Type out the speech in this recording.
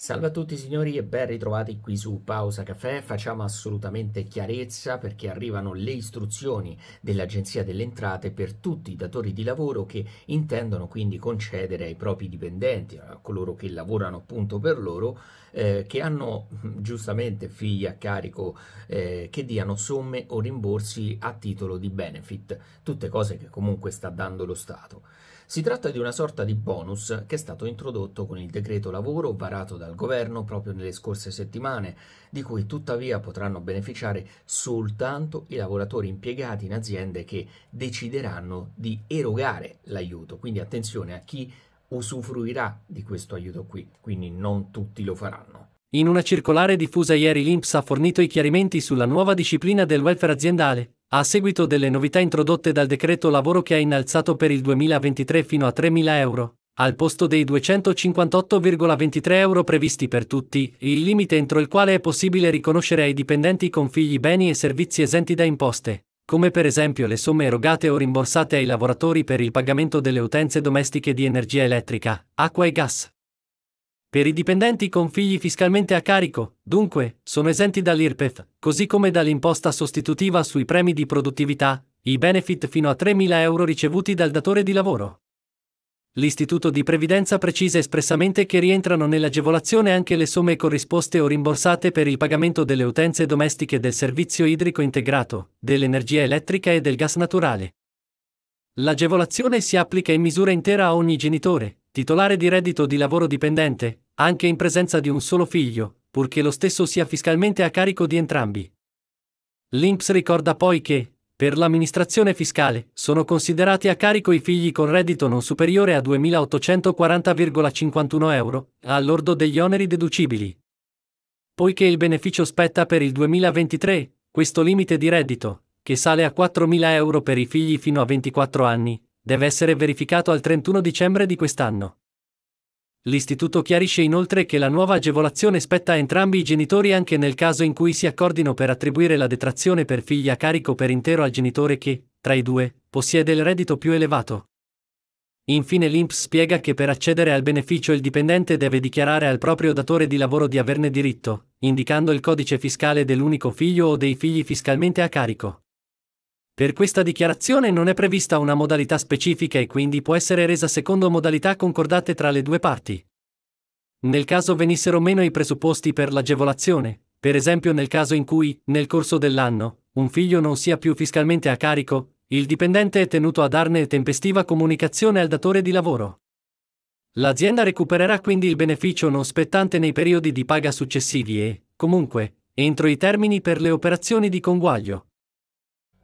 Salve a tutti signori e ben ritrovati qui su Pausa Caffè. Facciamo assolutamente chiarezza perché arrivano le istruzioni dell'Agenzia delle Entrate per tutti i datori di lavoro che intendono quindi concedere ai propri dipendenti, a coloro che lavorano appunto per loro, eh, che hanno giustamente figli a carico eh, che diano somme o rimborsi a titolo di benefit, tutte cose che comunque sta dando lo Stato. Si tratta di una sorta di bonus che è stato introdotto con il decreto lavoro varato dal governo proprio nelle scorse settimane, di cui tuttavia potranno beneficiare soltanto i lavoratori impiegati in aziende che decideranno di erogare l'aiuto. Quindi attenzione a chi usufruirà di questo aiuto qui, quindi non tutti lo faranno. In una circolare diffusa ieri l'INPS ha fornito i chiarimenti sulla nuova disciplina del welfare aziendale a seguito delle novità introdotte dal decreto lavoro che ha innalzato per il 2023 fino a 3.000 euro, al posto dei 258,23 euro previsti per tutti, il limite entro il quale è possibile riconoscere ai dipendenti con figli beni e servizi esenti da imposte, come per esempio le somme erogate o rimborsate ai lavoratori per il pagamento delle utenze domestiche di energia elettrica, acqua e gas. Per i dipendenti con figli fiscalmente a carico, dunque, sono esenti dall'IRPEF, così come dall'imposta sostitutiva sui premi di produttività, i benefit fino a 3.000 euro ricevuti dal datore di lavoro. L'Istituto di Previdenza precisa espressamente che rientrano nell'agevolazione anche le somme corrisposte o rimborsate per il pagamento delle utenze domestiche del servizio idrico integrato, dell'energia elettrica e del gas naturale. L'agevolazione si applica in misura intera a ogni genitore, titolare di reddito di lavoro dipendente, anche in presenza di un solo figlio, purché lo stesso sia fiscalmente a carico di entrambi. L'INPS ricorda poi che, per l'amministrazione fiscale, sono considerati a carico i figli con reddito non superiore a 2.840,51 euro, all'ordo degli oneri deducibili. Poiché il beneficio spetta per il 2023, questo limite di reddito, che sale a 4.000 euro per i figli fino a 24 anni, deve essere verificato al 31 dicembre di quest'anno. L'Istituto chiarisce inoltre che la nuova agevolazione spetta a entrambi i genitori anche nel caso in cui si accordino per attribuire la detrazione per figli a carico per intero al genitore che, tra i due, possiede il reddito più elevato. Infine l'INPS spiega che per accedere al beneficio il dipendente deve dichiarare al proprio datore di lavoro di averne diritto, indicando il codice fiscale dell'unico figlio o dei figli fiscalmente a carico. Per questa dichiarazione non è prevista una modalità specifica e quindi può essere resa secondo modalità concordate tra le due parti. Nel caso venissero meno i presupposti per l'agevolazione, per esempio nel caso in cui, nel corso dell'anno, un figlio non sia più fiscalmente a carico, il dipendente è tenuto a darne tempestiva comunicazione al datore di lavoro. L'azienda recupererà quindi il beneficio non spettante nei periodi di paga successivi e, comunque, entro i termini per le operazioni di conguaglio.